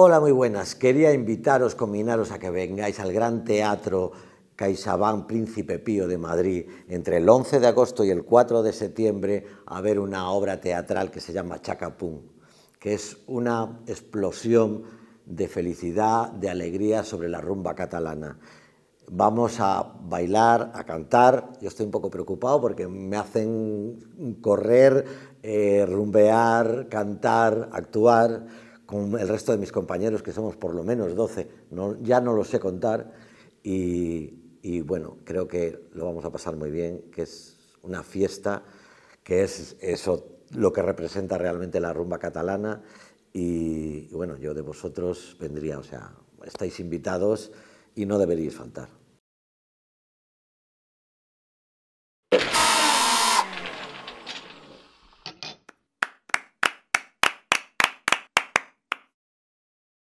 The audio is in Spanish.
Hola, muy buenas. Quería invitaros, combinaros a que vengáis al Gran Teatro CaixaBank Príncipe Pío de Madrid entre el 11 de agosto y el 4 de septiembre a ver una obra teatral que se llama Chacapún, que es una explosión de felicidad, de alegría sobre la rumba catalana. Vamos a bailar, a cantar. Yo estoy un poco preocupado porque me hacen correr, eh, rumbear, cantar, actuar con el resto de mis compañeros, que somos por lo menos 12, no, ya no lo sé contar, y, bueno, creo que lo vamos a pasar muy bien, que es una fiesta, que es eso lo que representa realmente la rumba catalana, y, y bueno, yo de vosotros vendría, o sea, estáis invitados y no deberíais faltar.